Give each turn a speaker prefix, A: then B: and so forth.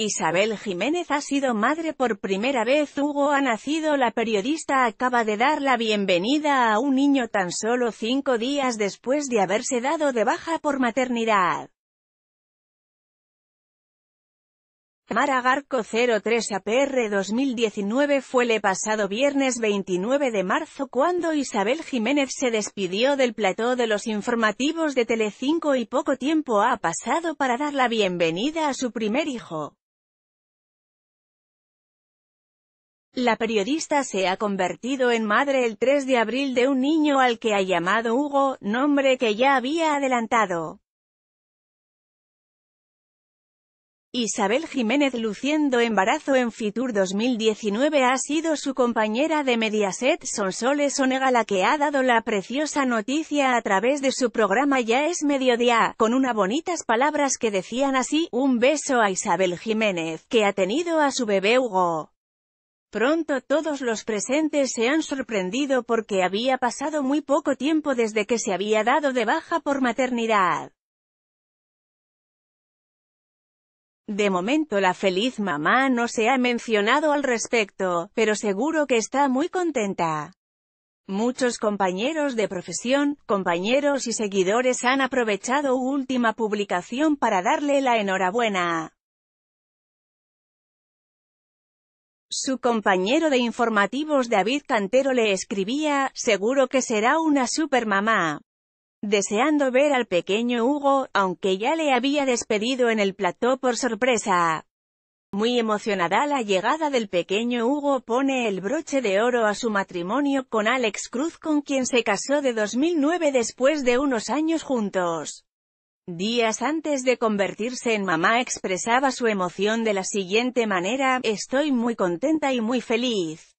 A: Isabel Jiménez ha sido madre por primera vez Hugo ha nacido La periodista acaba de dar la bienvenida a un niño tan solo cinco días después de haberse dado de baja por maternidad. Mara Garco 03 APR 2019 fue el pasado viernes 29 de marzo cuando Isabel Jiménez se despidió del plató de los informativos de Telecinco y poco tiempo ha pasado para dar la bienvenida a su primer hijo. La periodista se ha convertido en madre el 3 de abril de un niño al que ha llamado Hugo, nombre que ya había adelantado. Isabel Jiménez luciendo embarazo en Fitur 2019 ha sido su compañera de Mediaset Sonsoles Onega la que ha dado la preciosa noticia a través de su programa Ya es Mediodía, con unas bonitas palabras que decían así, un beso a Isabel Jiménez, que ha tenido a su bebé Hugo. Pronto todos los presentes se han sorprendido porque había pasado muy poco tiempo desde que se había dado de baja por maternidad. De momento la feliz mamá no se ha mencionado al respecto, pero seguro que está muy contenta. Muchos compañeros de profesión, compañeros y seguidores han aprovechado última publicación para darle la enhorabuena. Su compañero de informativos David Cantero le escribía, seguro que será una mamá. Deseando ver al pequeño Hugo, aunque ya le había despedido en el plató por sorpresa. Muy emocionada la llegada del pequeño Hugo pone el broche de oro a su matrimonio con Alex Cruz con quien se casó de 2009 después de unos años juntos. Días antes de convertirse en mamá expresaba su emoción de la siguiente manera, estoy muy contenta y muy feliz.